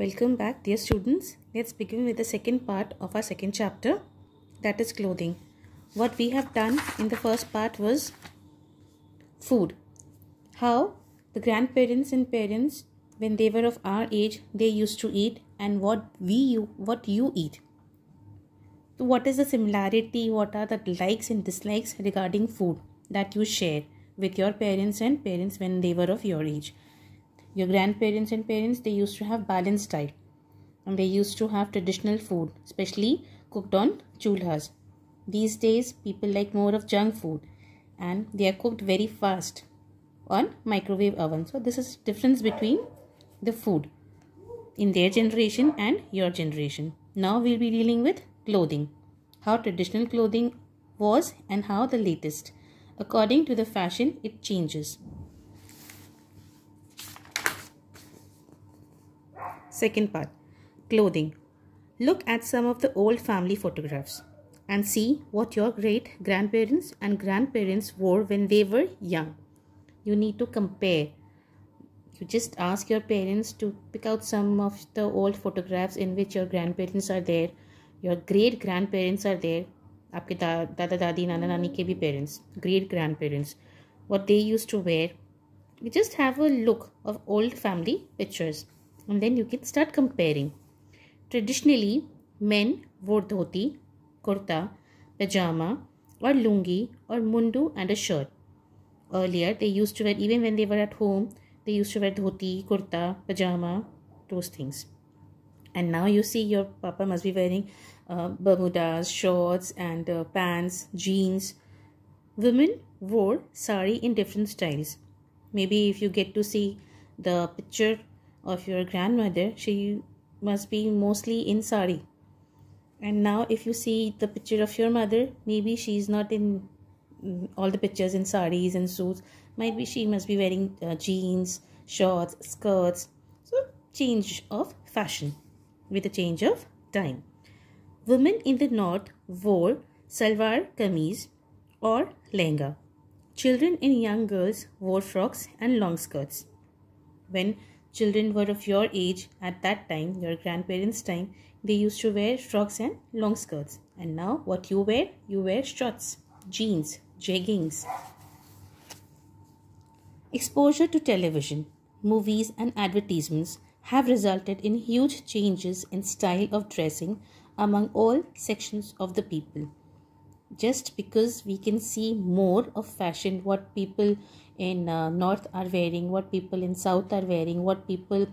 Welcome back dear students. Let's begin with the second part of our second chapter that is clothing. What we have done in the first part was food. How the grandparents and parents when they were of our age they used to eat and what we what you eat. So what is the similarity? What are the likes and dislikes regarding food that you share with your parents and parents when they were of your age? your grandparents and parents they used to have balanced diet and they used to have traditional food especially cooked on chulhas these days people like more of junk food and they are cooked very fast on microwave oven so this is difference between the food in their generation and your generation now we'll be dealing with clothing how traditional clothing was and how the latest according to the fashion it changes Second part Clothing. Look at some of the old family photographs and see what your great grandparents and grandparents wore when they were young. You need to compare. You just ask your parents to pick out some of the old photographs in which your grandparents are there, your great grandparents are there, आपके दादा दादी नाना नानी के भी parents, great grandparents, what they used to wear. We just have a look of old family pictures and then you can start comparing. Traditionally, men wore dhoti, kurta, pajama or lungi or mundu and a shirt. Earlier, they used to wear, even when they were at home, they used to wear dhoti, kurta, pajama, those things. And now you see your papa must be wearing uh, bermudas, shorts and uh, pants, jeans. Women wore sari in different styles. Maybe if you get to see the picture of your grandmother, she must be mostly in sari. And now if you see the picture of your mother, maybe she is not in mm, all the pictures in saris and suits. Might be she must be wearing uh, jeans, shorts, skirts. So change of fashion with a change of time. Women in the north wore salwar kameez or lenga. Children and young girls wore frocks and long skirts. When children were of your age at that time, your grandparents' time, they used to wear frocks and long skirts. And now what you wear? You wear shorts, jeans, jeggings. Exposure to television, movies and advertisements have resulted in huge changes in style of dressing among all sections of the people. Just because we can see more of fashion, what people in uh, north are wearing what people in south are wearing what people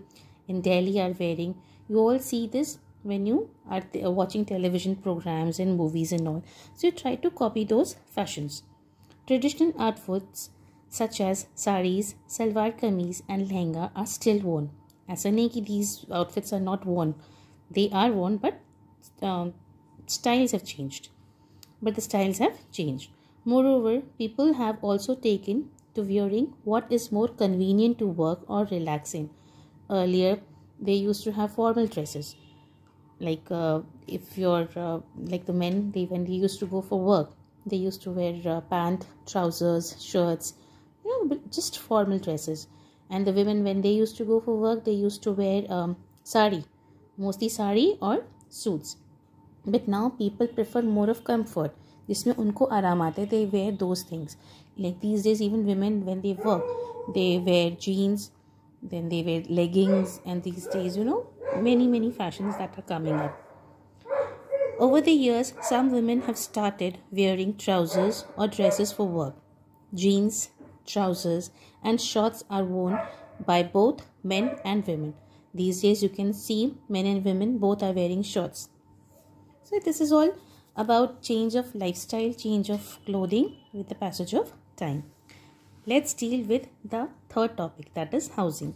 in delhi are wearing you all see this when you are th- uh, watching television programs and movies and all so you try to copy those fashions traditional outfits such as saris salwar kameez and lehenga are still worn as i mean these outfits are not worn they are worn but um, styles have changed but the styles have changed moreover people have also taken to wearing what is more convenient to work or relax in. Earlier, they used to have formal dresses. Like uh, if you're uh, like the men, they when they used to go for work, they used to wear uh, pant, trousers, shirts, you know, just formal dresses. And the women, when they used to go for work, they used to wear um, sari, mostly sari or suits. But now people prefer more of comfort. जिसमें उनको आराम आते they were those things like these days even women when they work they wear jeans then they wear leggings and these days you know many many fashions that are coming up over the years some women have started wearing trousers or dresses for work jeans trousers and shorts are worn by both men and women these days you can see men and women both are wearing shorts so this is all about change of lifestyle change of clothing with the passage of time. Let's deal with the third topic that is housing.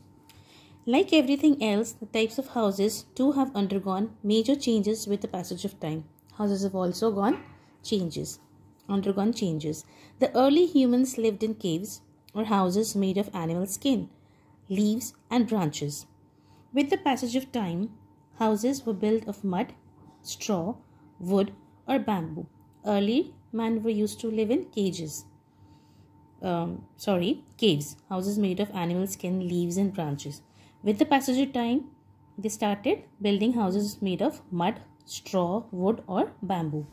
Like everything else, the types of houses too have undergone major changes with the passage of time. Houses have also gone changes, undergone changes. The early humans lived in caves or houses made of animal skin, leaves and branches. With the passage of time, houses were built of mud, straw, wood or bamboo. Early man were used to live in cages um, sorry, caves, houses made of animal skin, leaves and branches. With the passage of time, they started building houses made of mud, straw, wood or bamboo.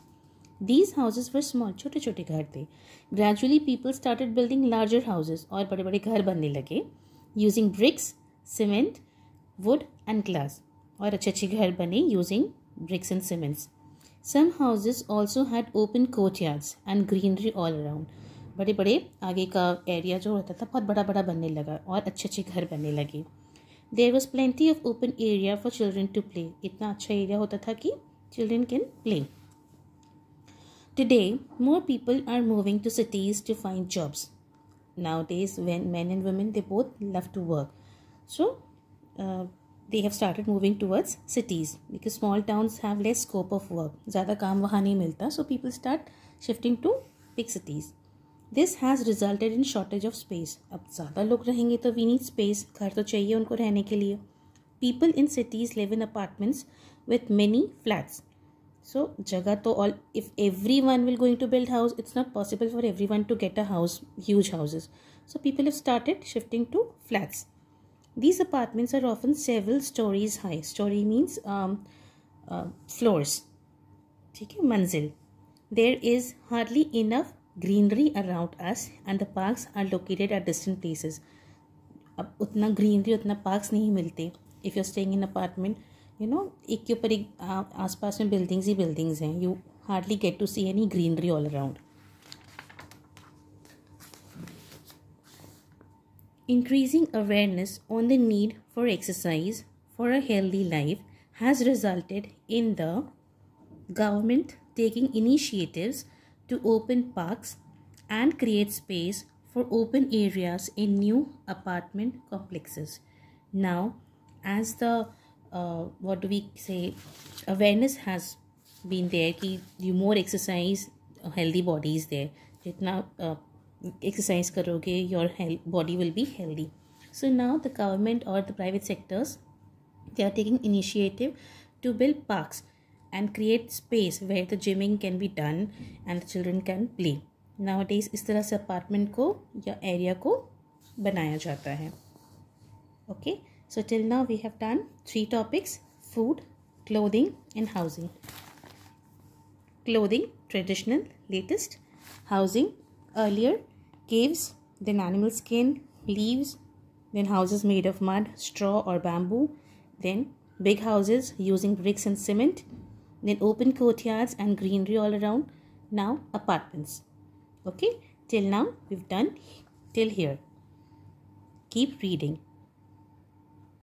These houses were small, chote chote garde. Gradually people started building larger houses or bade bade घर बनने lage, using bricks, cement, wood and glass. Or अच्छे अच्छे घर बने using bricks and cements. Some houses also had open courtyards and greenery all around. बड़े बड़े आगे का एरिया जो होता था बहुत बड़ा बड़ा बनने लगा और अच्छे अच्छे घर बनने लगे there was plenty of open area for children to play इतना अच्छा एरिया होता था कि children can play today more people are moving to cities to find jobs nowadays when man and women they both love to work so they have started moving towards cities because small towns have less scope of work ज़्यादा काम वहाँ नहीं मिलता so people start shifting to big cities this has resulted in shortage of space अब ज़्यादा लोग रहेंगे तो वी नीड स्पेस घर तो चाहिए उनको रहने के लिए people in cities live in apartments with many flats so जगह तो all if everyone will going to build house it's not possible for everyone to get a house huge houses so people have started shifting to flats these apartments are often several stories high story means um, uh, floors ठीक है मंजिल there is hardly enough greenery around us and the parks are located at distant places अब उतना greenery उतना parks नहीं मिलते if you staying in apartment you know एक के ऊपर एक आसपास में बिल्डिंग्स ही बिल्डिंग्स हैं you hardly get to see any greenery all around Increasing awareness on the need for exercise for a healthy life has resulted in the government taking initiatives to open parks and create space for open areas in new apartment complexes. Now, as the uh, what do we say awareness has been there कि you more exercise uh, healthy body is there जितना uh, exercise karoge, your health, body will be healthy so now the government or the private sectors they are taking initiative to build parks and create space where the gymming can be done and the children can play nowadays इस तरह से apartment को या area को बनाया जाता है okay so till now we have done three topics food clothing and housing clothing traditional latest housing earlier caves then animal skin leaves then houses made of mud straw or bamboo then big houses using bricks and cement then open courtyards and greenery all around now apartments okay till now we've done till here keep reading